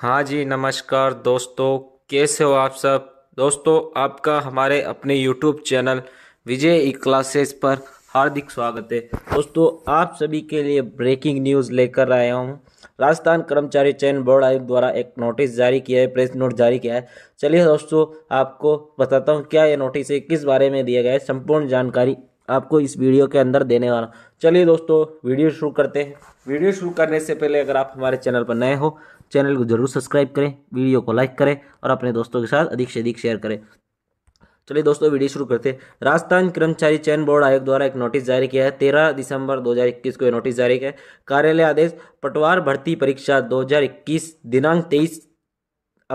हाँ जी नमस्कार दोस्तों कैसे हो आप सब दोस्तों आपका हमारे अपने YouTube चैनल विजय क्लासेस पर हार्दिक स्वागत है दोस्तों आप सभी के लिए ब्रेकिंग न्यूज़ लेकर आया हूँ राजस्थान कर्मचारी चयन बोर्ड आयोग द्वारा एक नोटिस जारी किया है प्रेस नोट जारी किया है चलिए दोस्तों आपको बताता हूँ क्या ये नोटिस है किस बारे में दिया गया है संपूर्ण जानकारी आपको इस वीडियो के अंदर देने वाला चलिए दोस्तों वीडियो शुरू करते हैं वीडियो शुरू करने से पहले अगर आप हमारे चैनल पर नए हो चैनल को जरूर सब्सक्राइब करें वीडियो को लाइक करें और अपने दोस्तों के साथ अधिक से अधिक शेयर करें चलिए दोस्तों वीडियो शुरू करते हैं राजस्थान कर्मचारी चयन बोर्ड आयोग द्वारा एक नोटिस जारी किया है तेरह दिसंबर 2021 को यह नोटिस जारी किया है कार्यालय आदेश पटवार भर्ती परीक्षा 2021 दिनांक 23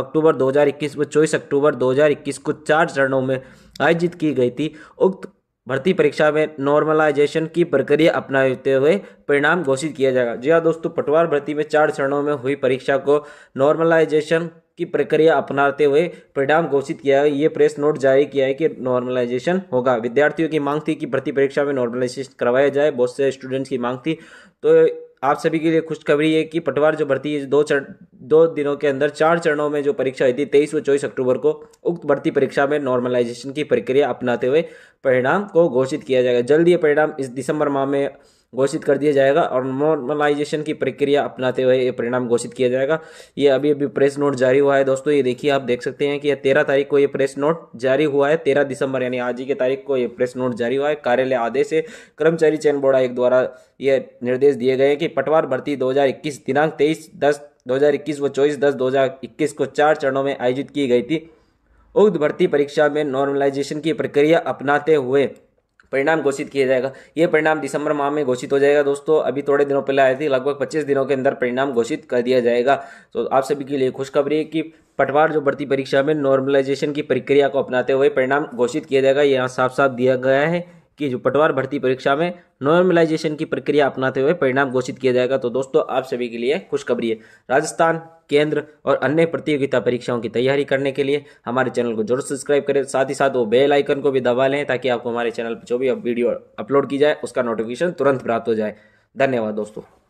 अक्टूबर 2021 व 24 अक्टूबर 2021 को चार चरणों में आयोजित की गई थी उक्त भर्ती परीक्षा में नॉर्मलाइजेशन की प्रक्रिया अपनाते हुए परिणाम घोषित किया जाएगा जी हाँ दोस्तों पटवार भर्ती में चार चरणों में हुई परीक्षा को नॉर्मलाइजेशन की प्रक्रिया अपनाते हुए परिणाम घोषित किया है ये प्रेस नोट जारी किया है कि नॉर्मलाइजेशन होगा विद्यार्थियों की मांग थी कि भर्ती परीक्षा में नॉर्मलाइजेशन करवाया जाए बहुत से स्टूडेंट्स की मांग थी तो आप सभी के लिए खुशखबरी है कि पटवार जो भर्ती दो चर दो दिनों के अंदर चार चरणों में जो परीक्षा हुई थी तेईस व चौबीस अक्टूबर को उक्त भर्ती परीक्षा में नॉर्मलाइजेशन की प्रक्रिया अपनाते हुए परिणाम को घोषित किया जाएगा जल्द ये परिणाम इस दिसंबर माह में घोषित कर दिया जाएगा और नॉर्मलाइजेशन की प्रक्रिया अपनाते हुए ये परिणाम घोषित किया जाएगा ये अभी अभी प्रेस नोट जारी हुआ है दोस्तों ये देखिए आप देख सकते हैं कि तेरह तारीख को ये प्रेस नोट जारी हुआ है तेरह दिसंबर यानी आज ही की तारीख को ये प्रेस नोट जारी हुआ है कार्यालय आदेश है कर्मचारी चयन बोर्ड आयोग द्वारा ये निर्देश दिए गए हैं कि पटवार भर्ती दो दिनांक तेईस दस 2021 व 24 दस 2021 को चार चरणों में आयोजित की गई थी उक्त भर्ती परीक्षा में नॉर्मलाइजेशन की प्रक्रिया अपनाते हुए परिणाम घोषित किया जाएगा ये परिणाम दिसंबर माह में घोषित हो जाएगा दोस्तों अभी थोड़े दिनों पहले आए थे लगभग 25 दिनों के अंदर परिणाम घोषित कर दिया जाएगा तो आप सभी के लिए खुशखबरी है कि पटवार जो भर्ती परीक्षा में नॉर्मलाइजेशन की प्रक्रिया को अपनाते हुए परिणाम घोषित किया जाएगा यहाँ साफ साफ दिया गया है की जो पटवार भर्ती परीक्षा में नॉर्मलाइजेशन की प्रक्रिया अपनाते हुए परिणाम घोषित किया जाएगा तो दोस्तों आप सभी के लिए खुशखबरी है राजस्थान केंद्र और अन्य प्रतियोगिता परीक्षाओं की तैयारी करने के लिए हमारे चैनल को जरूर सब्सक्राइब करें साथ ही साथ वो बेल आइकन को भी दबा लें ताकि आपको हमारे चैनल पर जो भी वीडियो अपलोड की जाए उसका नोटिफिकेशन तुरंत प्राप्त हो जाए धन्यवाद दोस्तों